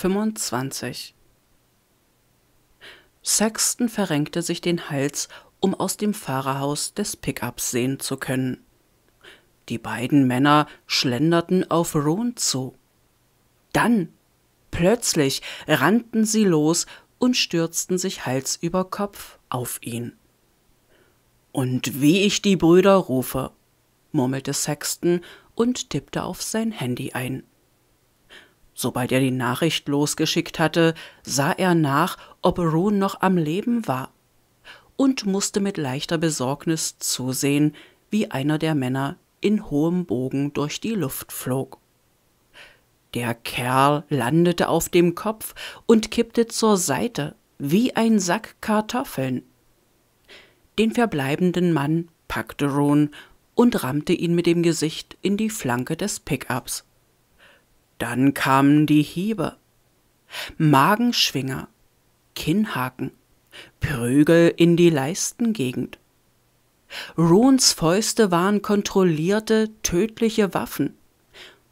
25. Sexton verrenkte sich den Hals, um aus dem Fahrerhaus des Pickups sehen zu können. Die beiden Männer schlenderten auf Roan zu. Dann, plötzlich, rannten sie los und stürzten sich Hals über Kopf auf ihn. Und wie ich die Brüder rufe, murmelte Sexton und tippte auf sein Handy ein. Sobald er die Nachricht losgeschickt hatte, sah er nach, ob Roon noch am Leben war und musste mit leichter Besorgnis zusehen, wie einer der Männer in hohem Bogen durch die Luft flog. Der Kerl landete auf dem Kopf und kippte zur Seite, wie ein Sack Kartoffeln. Den verbleibenden Mann packte Roon und rammte ihn mit dem Gesicht in die Flanke des Pickups. Dann kamen die Hiebe, Magenschwinger, Kinnhaken, Prügel in die Leistengegend. Runes Fäuste waren kontrollierte, tödliche Waffen,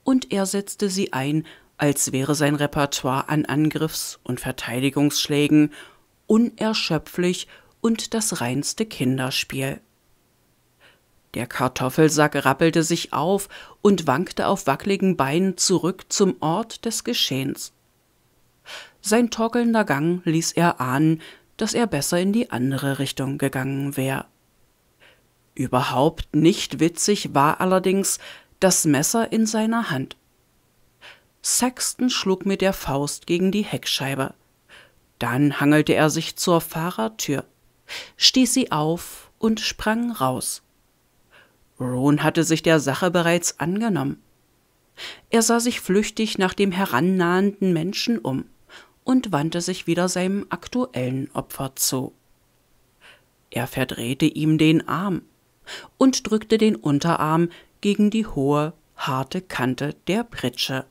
und er setzte sie ein, als wäre sein Repertoire an Angriffs- und Verteidigungsschlägen unerschöpflich und das reinste Kinderspiel. Der Kartoffelsack rappelte sich auf und wankte auf wackligen Beinen zurück zum Ort des Geschehens. Sein torkelnder Gang ließ er ahnen, dass er besser in die andere Richtung gegangen wäre. Überhaupt nicht witzig war allerdings das Messer in seiner Hand. Sexton schlug mit der Faust gegen die Heckscheibe. Dann hangelte er sich zur Fahrertür, stieß sie auf und sprang raus. Ron hatte sich der Sache bereits angenommen. Er sah sich flüchtig nach dem herannahenden Menschen um und wandte sich wieder seinem aktuellen Opfer zu. Er verdrehte ihm den Arm und drückte den Unterarm gegen die hohe, harte Kante der Pritsche.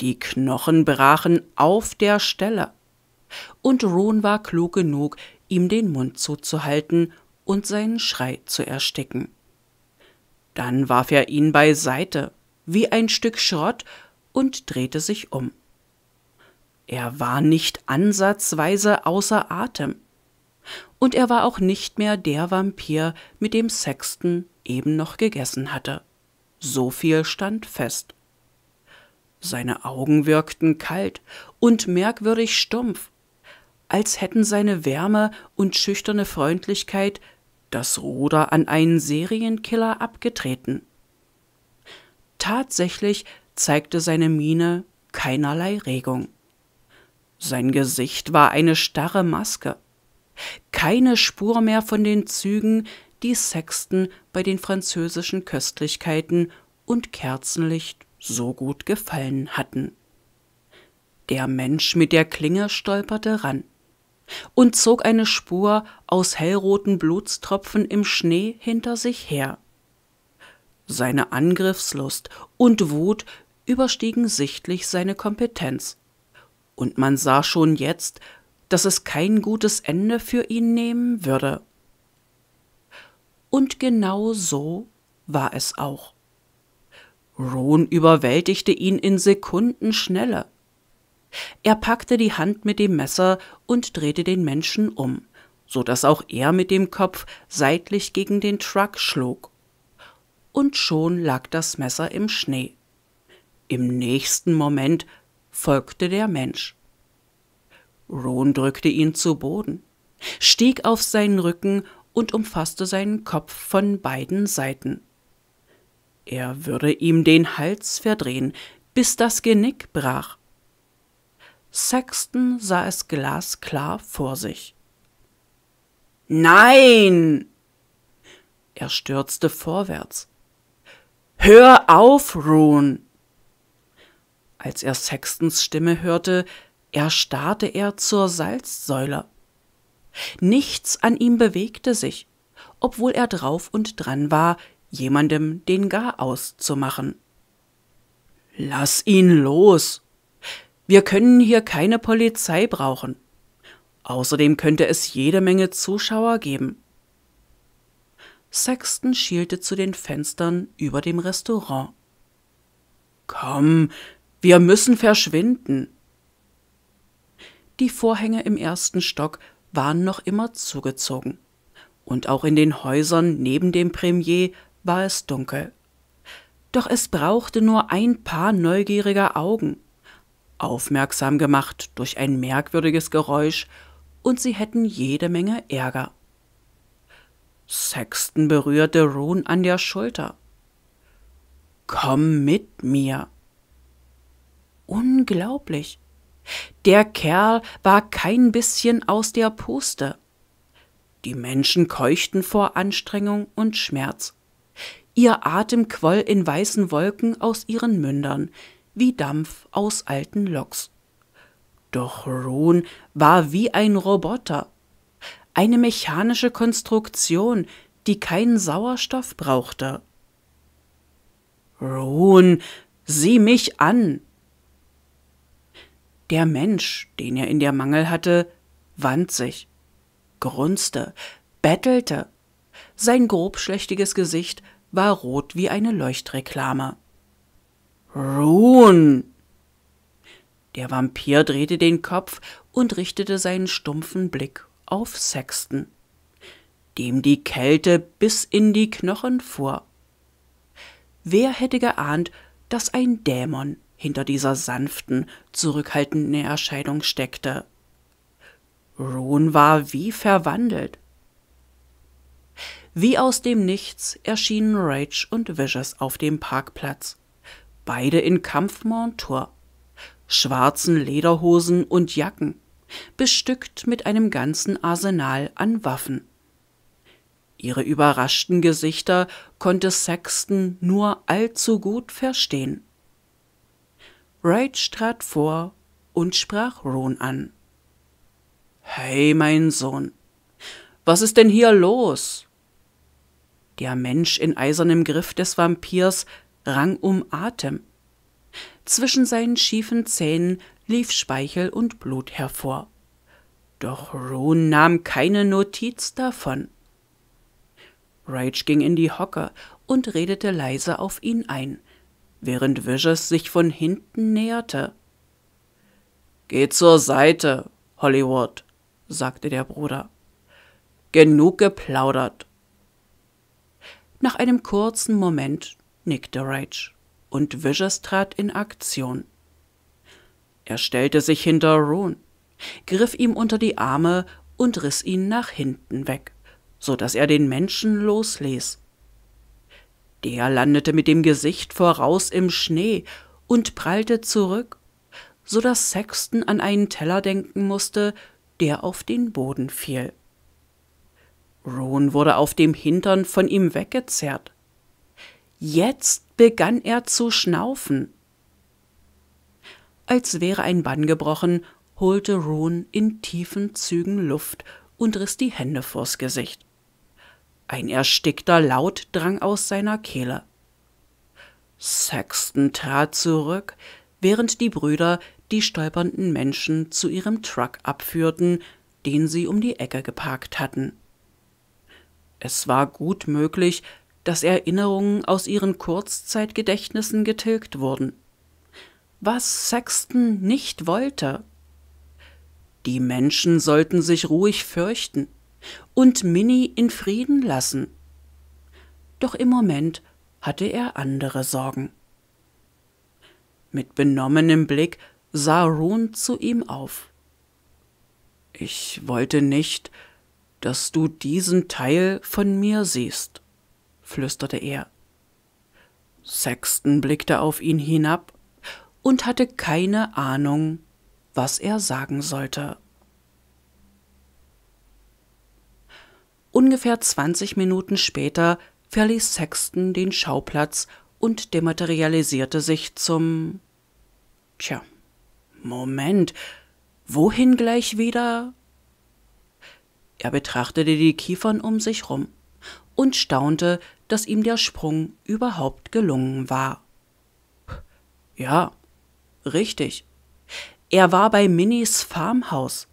Die Knochen brachen auf der Stelle, und Ron war klug genug, ihm den Mund zuzuhalten und seinen Schrei zu ersticken. Dann warf er ihn beiseite, wie ein Stück Schrott, und drehte sich um. Er war nicht ansatzweise außer Atem. Und er war auch nicht mehr der Vampir, mit dem Sexton eben noch gegessen hatte. So viel stand fest. Seine Augen wirkten kalt und merkwürdig stumpf, als hätten seine Wärme und schüchterne Freundlichkeit das Ruder an einen Serienkiller abgetreten. Tatsächlich zeigte seine Miene keinerlei Regung. Sein Gesicht war eine starre Maske. Keine Spur mehr von den Zügen, die Sexton bei den französischen Köstlichkeiten und Kerzenlicht so gut gefallen hatten. Der Mensch mit der Klinge stolperte ran und zog eine Spur aus hellroten Blutstropfen im Schnee hinter sich her. Seine Angriffslust und Wut überstiegen sichtlich seine Kompetenz, und man sah schon jetzt, dass es kein gutes Ende für ihn nehmen würde. Und genau so war es auch. Rohn überwältigte ihn in Sekundenschnelle er packte die Hand mit dem Messer und drehte den Menschen um, so dass auch er mit dem Kopf seitlich gegen den Truck schlug. Und schon lag das Messer im Schnee. Im nächsten Moment folgte der Mensch. Ron drückte ihn zu Boden, stieg auf seinen Rücken und umfasste seinen Kopf von beiden Seiten. Er würde ihm den Hals verdrehen, bis das Genick brach. Sexton sah es glasklar vor sich. Nein! Er stürzte vorwärts. Hör auf, Rune! Als er Sextons Stimme hörte, erstarrte er zur Salzsäule. Nichts an ihm bewegte sich, obwohl er drauf und dran war, jemandem den Garaus zu machen. Lass ihn los, wir können hier keine Polizei brauchen. Außerdem könnte es jede Menge Zuschauer geben. Sexton schielte zu den Fenstern über dem Restaurant. Komm, wir müssen verschwinden. Die Vorhänge im ersten Stock waren noch immer zugezogen, und auch in den Häusern neben dem Premier war es dunkel. Doch es brauchte nur ein paar neugieriger Augen, aufmerksam gemacht durch ein merkwürdiges Geräusch, und sie hätten jede Menge Ärger. Sexton berührte Rune an der Schulter. Komm mit mir. Unglaublich. Der Kerl war kein bisschen aus der Puste. Die Menschen keuchten vor Anstrengung und Schmerz. Ihr Atem quoll in weißen Wolken aus ihren Mündern, wie Dampf aus alten Loks. Doch Roon war wie ein Roboter, eine mechanische Konstruktion, die keinen Sauerstoff brauchte. Roon, sieh mich an! Der Mensch, den er in der Mangel hatte, wand sich, grunzte, bettelte. Sein grobschlächtiges Gesicht war rot wie eine Leuchtreklame. Ruhen! Der Vampir drehte den Kopf und richtete seinen stumpfen Blick auf Sexton, dem die Kälte bis in die Knochen fuhr. Wer hätte geahnt, dass ein Dämon hinter dieser sanften, zurückhaltenden Erscheinung steckte? Roon war wie verwandelt. Wie aus dem Nichts erschienen Rage und Vicious auf dem Parkplatz beide in Kampfmontur, schwarzen Lederhosen und Jacken, bestückt mit einem ganzen Arsenal an Waffen. Ihre überraschten Gesichter konnte Sexton nur allzu gut verstehen. Rage trat vor und sprach Ron an. Hey, mein Sohn, was ist denn hier los? Der Mensch in eisernem Griff des Vampirs rang um Atem. Zwischen seinen schiefen Zähnen lief Speichel und Blut hervor. Doch Roon nahm keine Notiz davon. Rage ging in die Hocke und redete leise auf ihn ein, während Vicious sich von hinten näherte. Geh zur Seite, Hollywood, sagte der Bruder. Genug geplaudert. Nach einem kurzen Moment nickte Rage, und Vicious trat in Aktion. Er stellte sich hinter Roon, griff ihm unter die Arme und riss ihn nach hinten weg, so dass er den Menschen losließ. Der landete mit dem Gesicht voraus im Schnee und prallte zurück, so dass Sexton an einen Teller denken musste, der auf den Boden fiel. Roan wurde auf dem Hintern von ihm weggezerrt, Jetzt begann er zu schnaufen. Als wäre ein Bann gebrochen, holte Roon in tiefen Zügen Luft und riss die Hände vors Gesicht. Ein erstickter Laut drang aus seiner Kehle. Sexton trat zurück, während die Brüder die stolpernden Menschen zu ihrem Truck abführten, den sie um die Ecke geparkt hatten. Es war gut möglich, dass Erinnerungen aus ihren Kurzzeitgedächtnissen getilgt wurden. Was Sexton nicht wollte. Die Menschen sollten sich ruhig fürchten und Minnie in Frieden lassen. Doch im Moment hatte er andere Sorgen. Mit benommenem Blick sah Rune zu ihm auf. Ich wollte nicht, dass du diesen Teil von mir siehst flüsterte er. Sexton blickte auf ihn hinab und hatte keine Ahnung, was er sagen sollte. Ungefähr 20 Minuten später verließ Sexton den Schauplatz und dematerialisierte sich zum. Tja, Moment, wohin gleich wieder? Er betrachtete die Kiefern um sich rum und staunte, dass ihm der Sprung überhaupt gelungen war. Ja, richtig. Er war bei Minis Farmhaus.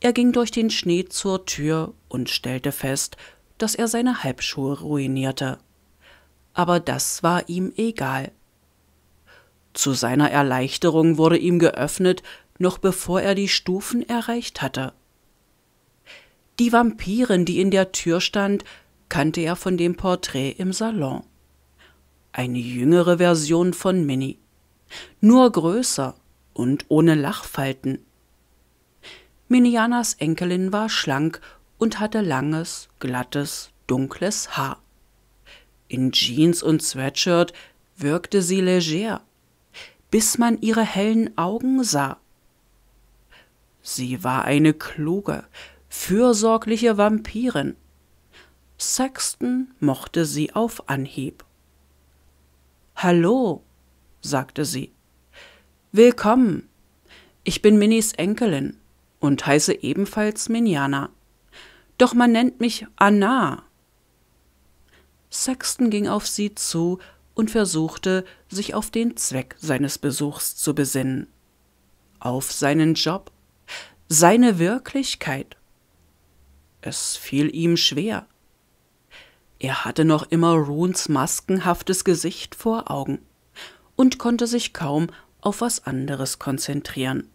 Er ging durch den Schnee zur Tür und stellte fest, dass er seine Halbschuhe ruinierte. Aber das war ihm egal. Zu seiner Erleichterung wurde ihm geöffnet, noch bevor er die Stufen erreicht hatte. Die Vampirin, die in der Tür stand, kannte er von dem Porträt im Salon. Eine jüngere Version von Minnie. Nur größer und ohne Lachfalten. Minianas Enkelin war schlank und hatte langes, glattes, dunkles Haar. In Jeans und Sweatshirt wirkte sie leger, bis man ihre hellen Augen sah. Sie war eine kluge, fürsorgliche Vampirin. Sexton mochte sie auf Anhieb. Hallo, sagte sie. Willkommen. Ich bin Minis Enkelin und heiße ebenfalls Minjana. Doch man nennt mich Anna. Sexton ging auf sie zu und versuchte, sich auf den Zweck seines Besuchs zu besinnen. Auf seinen Job, seine Wirklichkeit. Es fiel ihm schwer. Er hatte noch immer Runes maskenhaftes Gesicht vor Augen und konnte sich kaum auf was anderes konzentrieren.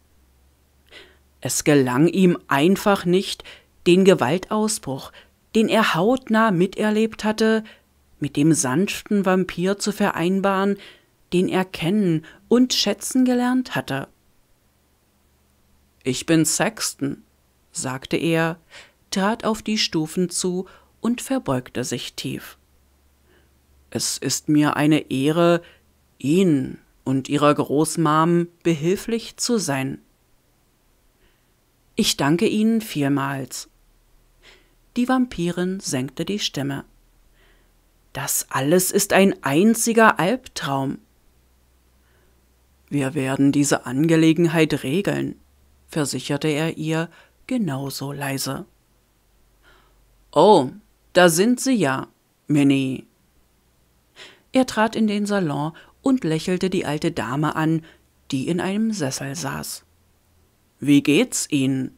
Es gelang ihm einfach nicht, den Gewaltausbruch, den er hautnah miterlebt hatte, mit dem sanften Vampir zu vereinbaren, den er kennen und schätzen gelernt hatte. Ich bin Sexton, sagte er, trat auf die Stufen zu und verbeugte sich tief. Es ist mir eine Ehre, Ihnen und Ihrer Großmam behilflich zu sein. Ich danke Ihnen vielmals. Die Vampirin senkte die Stimme. Das alles ist ein einziger Albtraum. Wir werden diese Angelegenheit regeln, versicherte er ihr genauso leise. Oh, da sind Sie ja, Minnie. Er trat in den Salon und lächelte die alte Dame an, die in einem Sessel saß. Wie geht's Ihnen?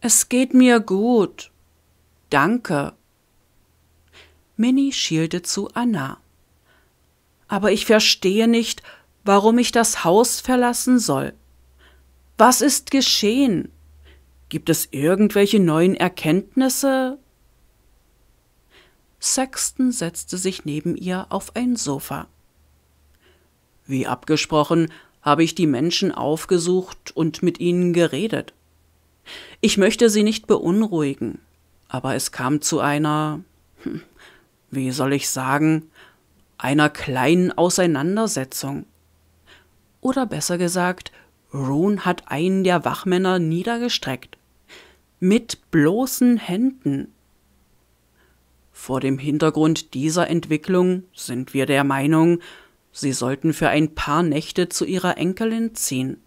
Es geht mir gut. Danke. Minnie schielte zu Anna. Aber ich verstehe nicht, warum ich das Haus verlassen soll. Was ist geschehen? Gibt es irgendwelche neuen Erkenntnisse? Sexton setzte sich neben ihr auf ein Sofa. Wie abgesprochen, habe ich die Menschen aufgesucht und mit ihnen geredet. Ich möchte sie nicht beunruhigen, aber es kam zu einer, hm, wie soll ich sagen, einer kleinen Auseinandersetzung. Oder besser gesagt, Roan hat einen der Wachmänner niedergestreckt. Mit bloßen Händen. Vor dem Hintergrund dieser Entwicklung sind wir der Meinung, sie sollten für ein paar Nächte zu ihrer Enkelin ziehen.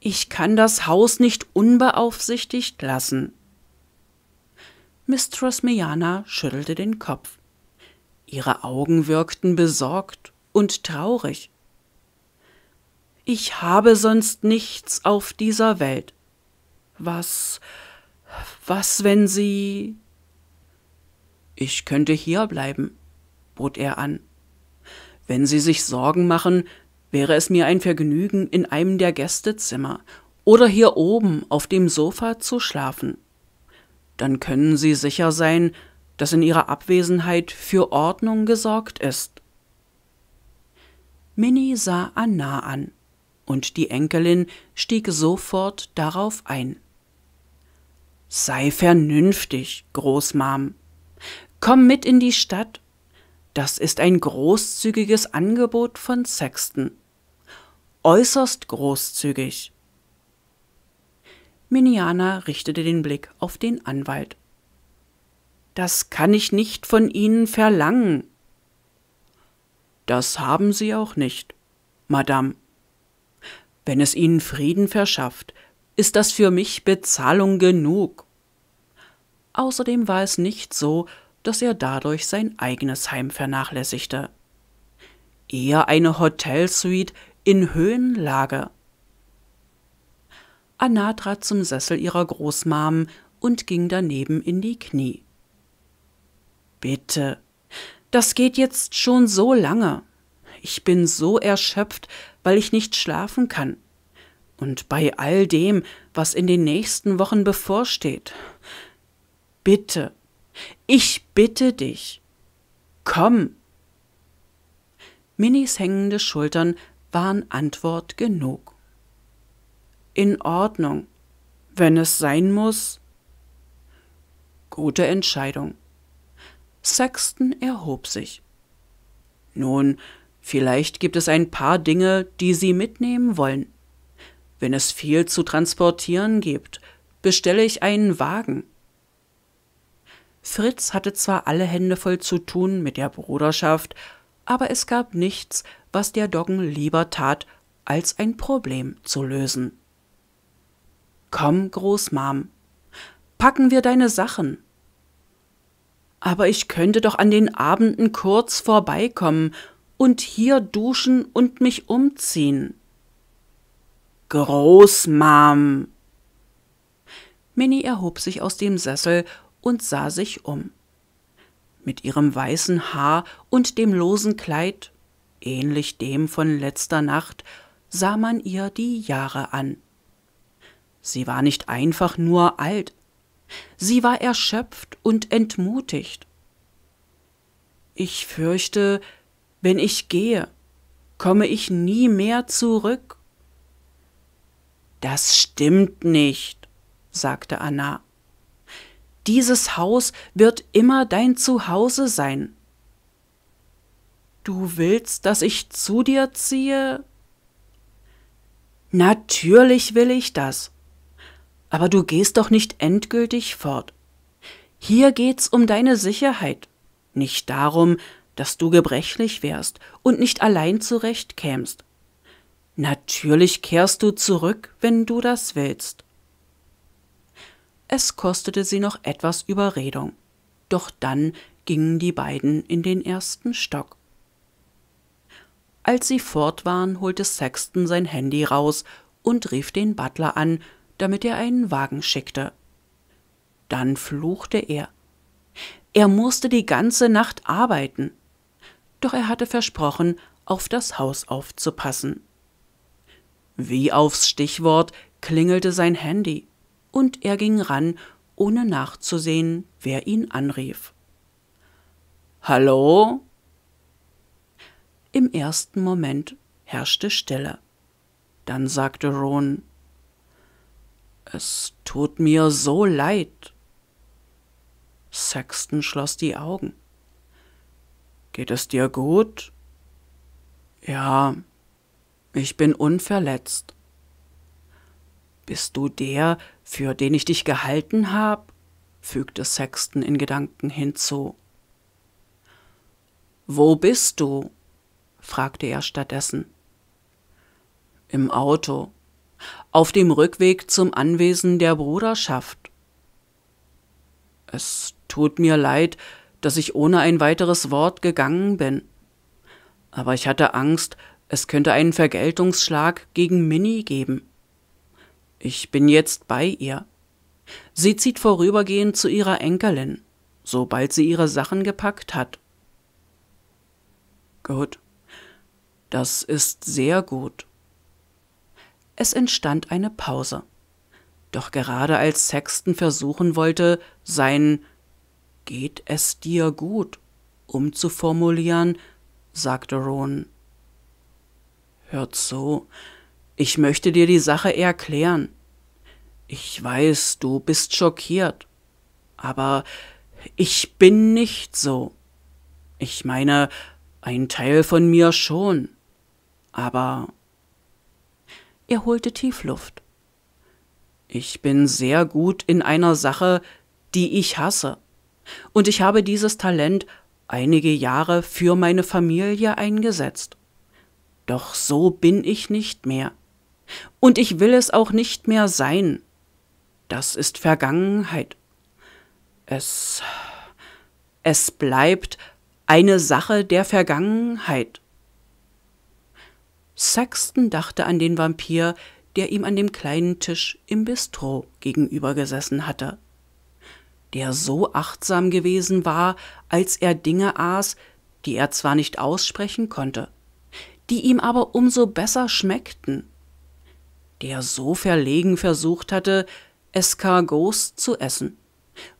Ich kann das Haus nicht unbeaufsichtigt lassen. Mistress Meana schüttelte den Kopf. Ihre Augen wirkten besorgt und traurig. Ich habe sonst nichts auf dieser Welt. Was, was, wenn sie... Ich könnte hier bleiben, bot er an. Wenn Sie sich Sorgen machen, wäre es mir ein Vergnügen, in einem der Gästezimmer oder hier oben auf dem Sofa zu schlafen. Dann können Sie sicher sein, dass in Ihrer Abwesenheit für Ordnung gesorgt ist. Minnie sah Anna an und die Enkelin stieg sofort darauf ein. Sei vernünftig, Großmam. Komm mit in die Stadt. Das ist ein großzügiges Angebot von Sexton. Äußerst großzügig. Miniana richtete den Blick auf den Anwalt. Das kann ich nicht von Ihnen verlangen. Das haben Sie auch nicht, Madame. Wenn es ihnen Frieden verschafft, ist das für mich Bezahlung genug. Außerdem war es nicht so, dass er dadurch sein eigenes Heim vernachlässigte. Eher eine Hotelsuite in Höhenlage. Anna trat zum Sessel ihrer Großmam und ging daneben in die Knie. Bitte, das geht jetzt schon so lange. Ich bin so erschöpft, weil ich nicht schlafen kann. Und bei all dem, was in den nächsten Wochen bevorsteht, bitte, ich bitte dich, komm. Minis hängende Schultern waren Antwort genug. In Ordnung, wenn es sein muss. Gute Entscheidung. Sexton erhob sich. Nun, Vielleicht gibt es ein paar Dinge, die Sie mitnehmen wollen. Wenn es viel zu transportieren gibt, bestelle ich einen Wagen. Fritz hatte zwar alle Hände voll zu tun mit der Bruderschaft, aber es gab nichts, was der Doggen lieber tat, als ein Problem zu lösen. Komm, Großmam, packen wir deine Sachen. Aber ich könnte doch an den Abenden kurz vorbeikommen und hier duschen und mich umziehen. Großmam! Minnie erhob sich aus dem Sessel und sah sich um. Mit ihrem weißen Haar und dem losen Kleid, ähnlich dem von letzter Nacht, sah man ihr die Jahre an. Sie war nicht einfach nur alt, sie war erschöpft und entmutigt. Ich fürchte, wenn ich gehe, komme ich nie mehr zurück. Das stimmt nicht, sagte Anna. Dieses Haus wird immer dein Zuhause sein. Du willst, dass ich zu dir ziehe? Natürlich will ich das. Aber du gehst doch nicht endgültig fort. Hier geht's um deine Sicherheit, nicht darum, dass du gebrechlich wärst und nicht allein zurechtkämst. Natürlich kehrst du zurück, wenn du das willst. Es kostete sie noch etwas Überredung, doch dann gingen die beiden in den ersten Stock. Als sie fort waren, holte Sexton sein Handy raus und rief den Butler an, damit er einen Wagen schickte. Dann fluchte er. Er musste die ganze Nacht arbeiten doch er hatte versprochen, auf das Haus aufzupassen. Wie aufs Stichwort klingelte sein Handy, und er ging ran, ohne nachzusehen, wer ihn anrief. Hallo? Im ersten Moment herrschte Stille. Dann sagte Ron Es tut mir so leid. Sexton schloss die Augen. Geht es dir gut? Ja, ich bin unverletzt. Bist du der, für den ich dich gehalten habe? fügte Sexton in Gedanken hinzu. Wo bist du? fragte er stattdessen. Im Auto, auf dem Rückweg zum Anwesen der Bruderschaft. Es tut mir leid, dass ich ohne ein weiteres Wort gegangen bin. Aber ich hatte Angst, es könnte einen Vergeltungsschlag gegen Minnie geben. Ich bin jetzt bei ihr. Sie zieht vorübergehend zu ihrer Enkelin, sobald sie ihre Sachen gepackt hat. Gut. Das ist sehr gut. Es entstand eine Pause. Doch gerade als Sexton versuchen wollte, sein Geht es dir gut? umzuformulieren, sagte Ron. Hört so, ich möchte dir die Sache erklären. Ich weiß, du bist schockiert, aber ich bin nicht so. Ich meine, ein Teil von mir schon, aber. Er holte Tiefluft. Ich bin sehr gut in einer Sache, die ich hasse. Und ich habe dieses Talent einige Jahre für meine Familie eingesetzt. Doch so bin ich nicht mehr. Und ich will es auch nicht mehr sein. Das ist Vergangenheit. Es. es bleibt eine Sache der Vergangenheit. Saxton dachte an den Vampir, der ihm an dem kleinen Tisch im Bistro gegenüber gesessen hatte der so achtsam gewesen war, als er Dinge aß, die er zwar nicht aussprechen konnte, die ihm aber umso besser schmeckten, der so verlegen versucht hatte, Escargots zu essen,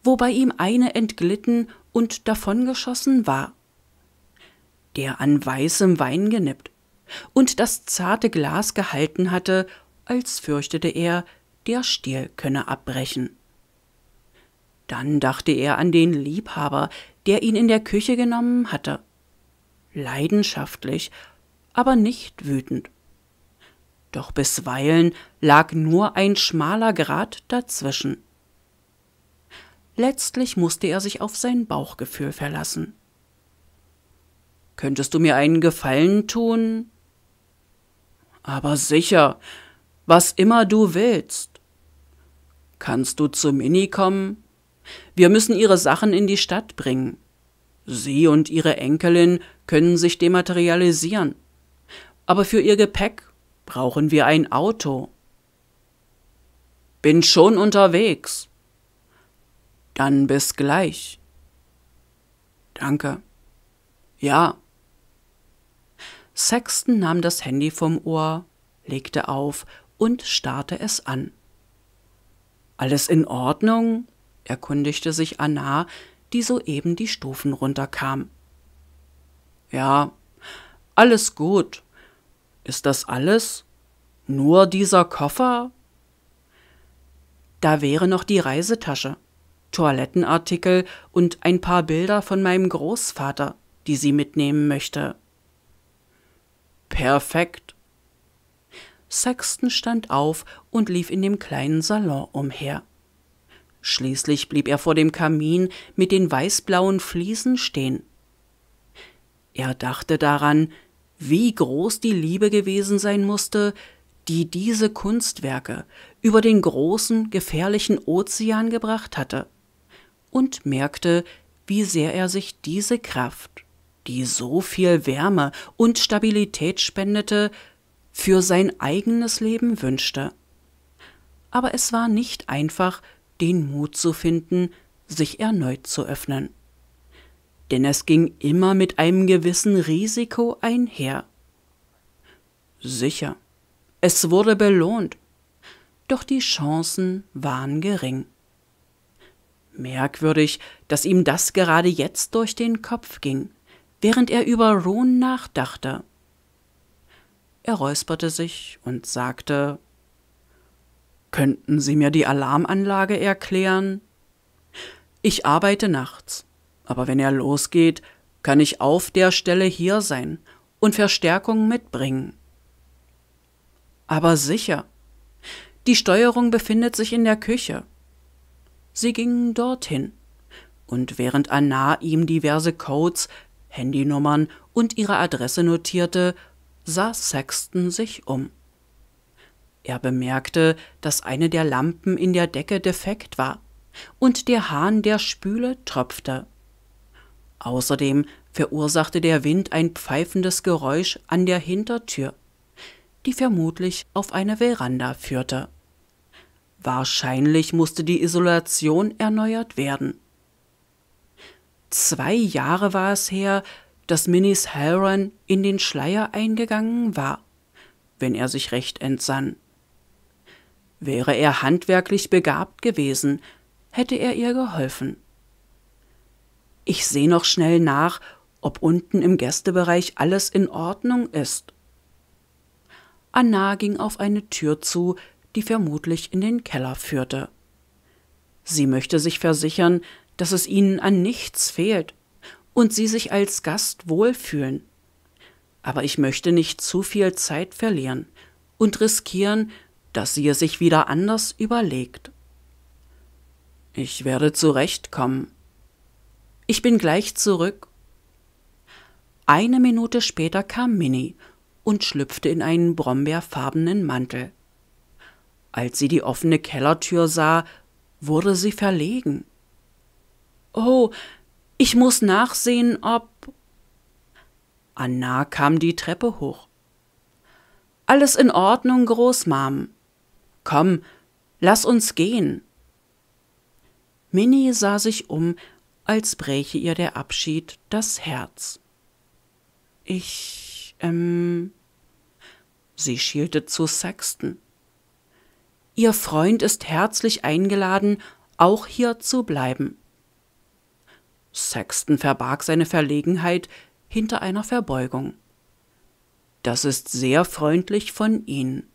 wobei ihm eine entglitten und davongeschossen war, der an weißem Wein genippt und das zarte Glas gehalten hatte, als fürchtete er, der Stiel könne abbrechen. Dann dachte er an den Liebhaber, der ihn in der Küche genommen hatte. Leidenschaftlich, aber nicht wütend. Doch bisweilen lag nur ein schmaler Grat dazwischen. Letztlich musste er sich auf sein Bauchgefühl verlassen. Könntest du mir einen Gefallen tun? Aber sicher, was immer du willst. Kannst du zu Mini kommen? Wir müssen ihre Sachen in die Stadt bringen. Sie und ihre Enkelin können sich dematerialisieren. Aber für ihr Gepäck brauchen wir ein Auto. Bin schon unterwegs. Dann bis gleich. Danke. Ja. Sexton nahm das Handy vom Ohr, legte auf und starrte es an. Alles in Ordnung? erkundigte sich Anna, die soeben die Stufen runterkam. Ja, alles gut. Ist das alles? Nur dieser Koffer? Da wäre noch die Reisetasche, Toilettenartikel und ein paar Bilder von meinem Großvater, die sie mitnehmen möchte. Perfekt. Sexton stand auf und lief in dem kleinen Salon umher. Schließlich blieb er vor dem Kamin mit den weißblauen Fliesen stehen. Er dachte daran, wie groß die Liebe gewesen sein musste, die diese Kunstwerke über den großen, gefährlichen Ozean gebracht hatte, und merkte, wie sehr er sich diese Kraft, die so viel Wärme und Stabilität spendete, für sein eigenes Leben wünschte. Aber es war nicht einfach, den Mut zu finden, sich erneut zu öffnen. Denn es ging immer mit einem gewissen Risiko einher. Sicher, es wurde belohnt, doch die Chancen waren gering. Merkwürdig, dass ihm das gerade jetzt durch den Kopf ging, während er über Ron nachdachte. Er räusperte sich und sagte Könnten Sie mir die Alarmanlage erklären? Ich arbeite nachts, aber wenn er losgeht, kann ich auf der Stelle hier sein und Verstärkung mitbringen. Aber sicher. Die Steuerung befindet sich in der Küche. Sie gingen dorthin, und während Anna ihm diverse Codes, Handynummern und ihre Adresse notierte, sah Sexton sich um. Er bemerkte, dass eine der Lampen in der Decke defekt war und der Hahn der Spüle tröpfte. Außerdem verursachte der Wind ein pfeifendes Geräusch an der Hintertür, die vermutlich auf eine Veranda führte. Wahrscheinlich musste die Isolation erneuert werden. Zwei Jahre war es her, dass Minis Halran in den Schleier eingegangen war, wenn er sich recht entsann. Wäre er handwerklich begabt gewesen, hätte er ihr geholfen. Ich seh noch schnell nach, ob unten im Gästebereich alles in Ordnung ist. Anna ging auf eine Tür zu, die vermutlich in den Keller führte. Sie möchte sich versichern, dass es ihnen an nichts fehlt und sie sich als Gast wohlfühlen. Aber ich möchte nicht zu viel Zeit verlieren und riskieren, dass sie es sich wieder anders überlegt. Ich werde zurechtkommen. Ich bin gleich zurück. Eine Minute später kam Minnie und schlüpfte in einen brombeerfarbenen Mantel. Als sie die offene Kellertür sah, wurde sie verlegen. Oh, ich muss nachsehen, ob. Anna kam die Treppe hoch. Alles in Ordnung, Großmam. Komm, lass uns gehen. Minnie sah sich um, als bräche ihr der Abschied das Herz. Ich, ähm. Sie schielte zu Sexton. Ihr Freund ist herzlich eingeladen, auch hier zu bleiben. Sexton verbarg seine Verlegenheit hinter einer Verbeugung. Das ist sehr freundlich von Ihnen.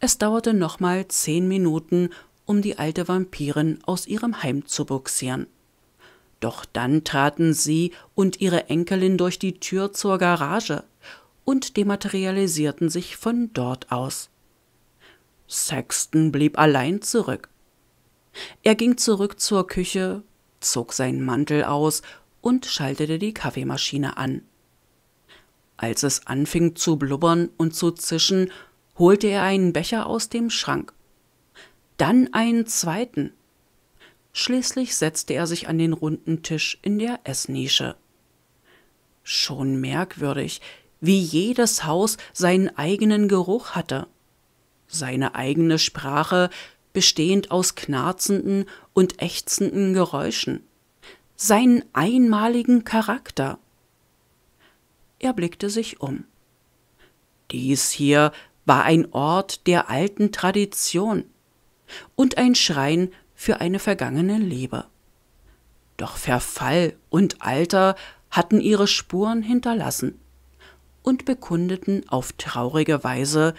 Es dauerte nochmal zehn Minuten, um die alte Vampirin aus ihrem Heim zu buxieren. Doch dann traten sie und ihre Enkelin durch die Tür zur Garage und dematerialisierten sich von dort aus. Sexton blieb allein zurück. Er ging zurück zur Küche, zog seinen Mantel aus und schaltete die Kaffeemaschine an. Als es anfing zu blubbern und zu zischen, holte er einen Becher aus dem Schrank, dann einen zweiten. Schließlich setzte er sich an den runden Tisch in der Essnische. Schon merkwürdig, wie jedes Haus seinen eigenen Geruch hatte, seine eigene Sprache, bestehend aus knarzenden und ächzenden Geräuschen, seinen einmaligen Charakter. Er blickte sich um. Dies hier war ein Ort der alten Tradition und ein Schrein für eine vergangene Liebe. Doch Verfall und Alter hatten ihre Spuren hinterlassen und bekundeten auf traurige Weise,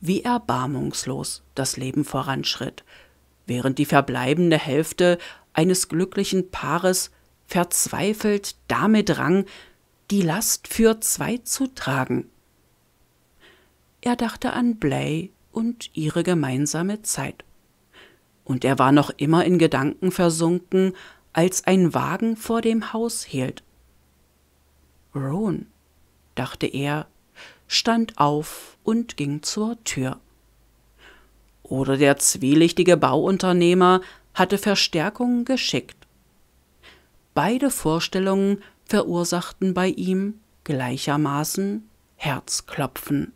wie erbarmungslos das Leben voranschritt, während die verbleibende Hälfte eines glücklichen Paares verzweifelt damit rang, die Last für zwei zu tragen er dachte an Blay und ihre gemeinsame Zeit. Und er war noch immer in Gedanken versunken, als ein Wagen vor dem Haus hielt. Roan, dachte er, stand auf und ging zur Tür. Oder der zwielichtige Bauunternehmer hatte Verstärkung geschickt. Beide Vorstellungen verursachten bei ihm gleichermaßen Herzklopfen.